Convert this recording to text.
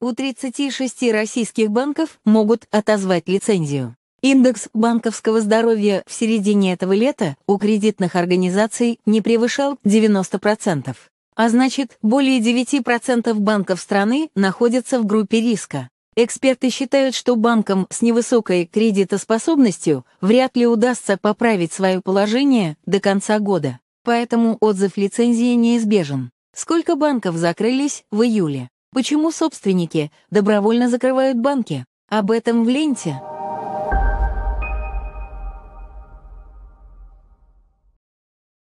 У 36 российских банков могут отозвать лицензию. Индекс банковского здоровья в середине этого лета у кредитных организаций не превышал 90%, а значит, более 9% банков страны находятся в группе риска. Эксперты считают, что банкам с невысокой кредитоспособностью вряд ли удастся поправить свое положение до конца года, поэтому отзыв лицензии неизбежен. Сколько банков закрылись в июле? Почему собственники добровольно закрывают банки? Об этом в ленте.